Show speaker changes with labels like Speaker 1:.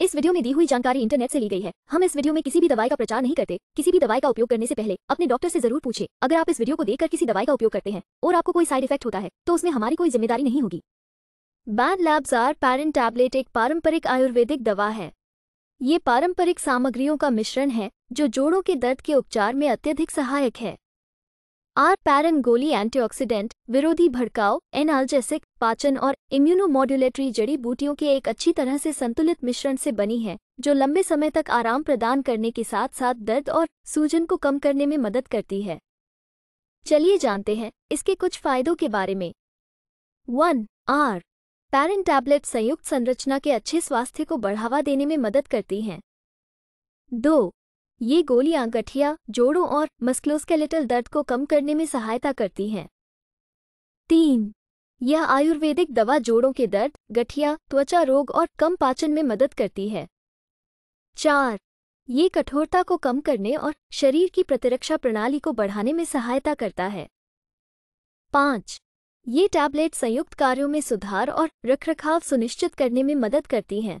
Speaker 1: इस वीडियो में दी हुई जानकारी इंटरनेट से ली गई है हम इस वीडियो में किसी भी दवाई का प्रचार नहीं करते किसी भी दवाई का उपयोग करने से पहले अपने डॉक्टर से जरूर पूछे अगर आप इस वीडियो को देखकर किसी दवाई का उपयोग करते हैं और आपको कोई साइड इफेक्ट होता है तो उसमें हमारी कोई जिम्मेदारी नहीं होगी बैन लैब्स आर पैरन टैबलेट एक पारंपरिक आयुर्वेदिक दवा है ये पारंपरिक सामग्रियों का मिश्रण है जो जोड़ों के दर्द के उपचार में अत्यधिक सहायक है आर पैरन गोली एंटीऑक्सीडेंट विरोधी भड़काव एनाल्जेसिक पाचन और इम्यूनोमोड्यूलेटरी जड़ी बूटियों के एक अच्छी तरह से संतुलित मिश्रण से बनी है जो लंबे समय तक आराम प्रदान करने के साथ साथ दर्द और सूजन को कम करने में मदद करती है चलिए जानते हैं इसके कुछ फायदों के बारे में वन आर पैरन टैबलेट संयुक्त संरचना के अच्छे स्वास्थ्य को बढ़ावा देने में मदद करती हैं दो ये गोलियां गठिया जोड़ों और मस्क्लोस्केलेटल दर्द को कम करने में सहायता करती हैं तीन यह आयुर्वेदिक दवा जोड़ों के दर्द गठिया त्वचा रोग और कम पाचन में मदद करती है चार ये कठोरता को कम करने और शरीर की प्रतिरक्षा प्रणाली को बढ़ाने में सहायता करता है पाँच ये टैबलेट संयुक्त कार्यों में सुधार और रखरखाव सुनिश्चित करने में मदद करती हैं